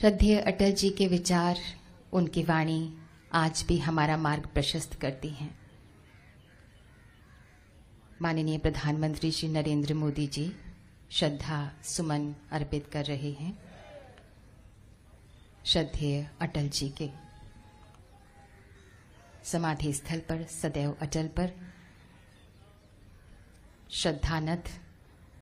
श्रद्धेय अटल जी के विचार उनकी वाणी आज भी हमारा मार्ग प्रशस्त करती हैं माननीय प्रधानमंत्री श्री नरेंद्र मोदी जी श्रद्धा सुमन अर्पित कर रहे हैं श्रद्धेय अटल जी के समाधि स्थल पर सदैव अटल पर श्रद्धानथ